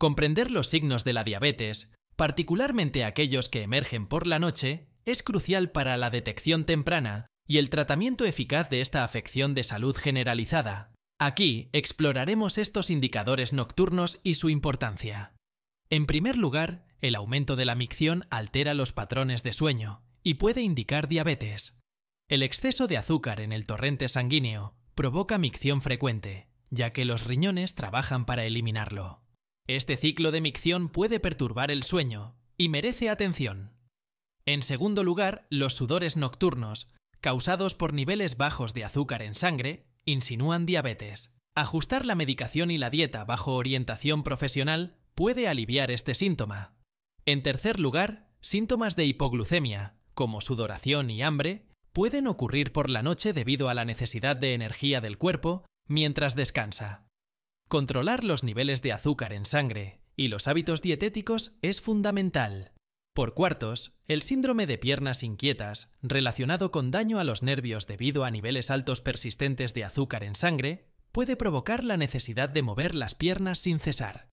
Comprender los signos de la diabetes, particularmente aquellos que emergen por la noche, es crucial para la detección temprana y el tratamiento eficaz de esta afección de salud generalizada. Aquí exploraremos estos indicadores nocturnos y su importancia. En primer lugar, el aumento de la micción altera los patrones de sueño y puede indicar diabetes. El exceso de azúcar en el torrente sanguíneo provoca micción frecuente, ya que los riñones trabajan para eliminarlo. Este ciclo de micción puede perturbar el sueño y merece atención. En segundo lugar, los sudores nocturnos, causados por niveles bajos de azúcar en sangre, insinúan diabetes. Ajustar la medicación y la dieta bajo orientación profesional puede aliviar este síntoma. En tercer lugar, síntomas de hipoglucemia, como sudoración y hambre, pueden ocurrir por la noche debido a la necesidad de energía del cuerpo mientras descansa. Controlar los niveles de azúcar en sangre y los hábitos dietéticos es fundamental. Por cuartos, el síndrome de piernas inquietas, relacionado con daño a los nervios debido a niveles altos persistentes de azúcar en sangre, puede provocar la necesidad de mover las piernas sin cesar.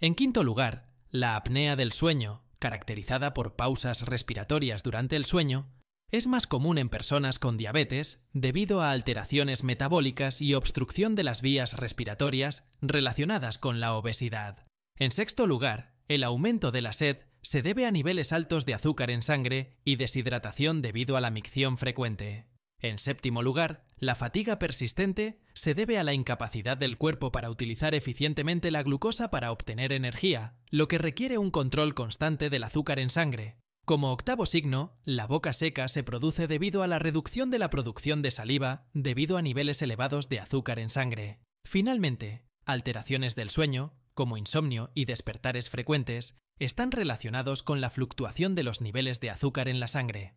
En quinto lugar, la apnea del sueño, caracterizada por pausas respiratorias durante el sueño, es más común en personas con diabetes debido a alteraciones metabólicas y obstrucción de las vías respiratorias relacionadas con la obesidad. En sexto lugar, el aumento de la sed se debe a niveles altos de azúcar en sangre y deshidratación debido a la micción frecuente. En séptimo lugar, la fatiga persistente se debe a la incapacidad del cuerpo para utilizar eficientemente la glucosa para obtener energía, lo que requiere un control constante del azúcar en sangre, como octavo signo, la boca seca se produce debido a la reducción de la producción de saliva debido a niveles elevados de azúcar en sangre. Finalmente, alteraciones del sueño, como insomnio y despertares frecuentes, están relacionados con la fluctuación de los niveles de azúcar en la sangre.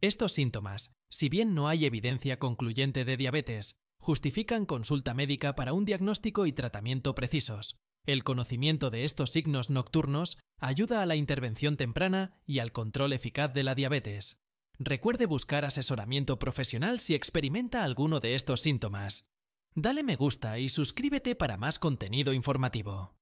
Estos síntomas, si bien no hay evidencia concluyente de diabetes, justifican consulta médica para un diagnóstico y tratamiento precisos, el conocimiento de estos signos nocturnos ayuda a la intervención temprana y al control eficaz de la diabetes. Recuerde buscar asesoramiento profesional si experimenta alguno de estos síntomas. Dale me gusta y suscríbete para más contenido informativo.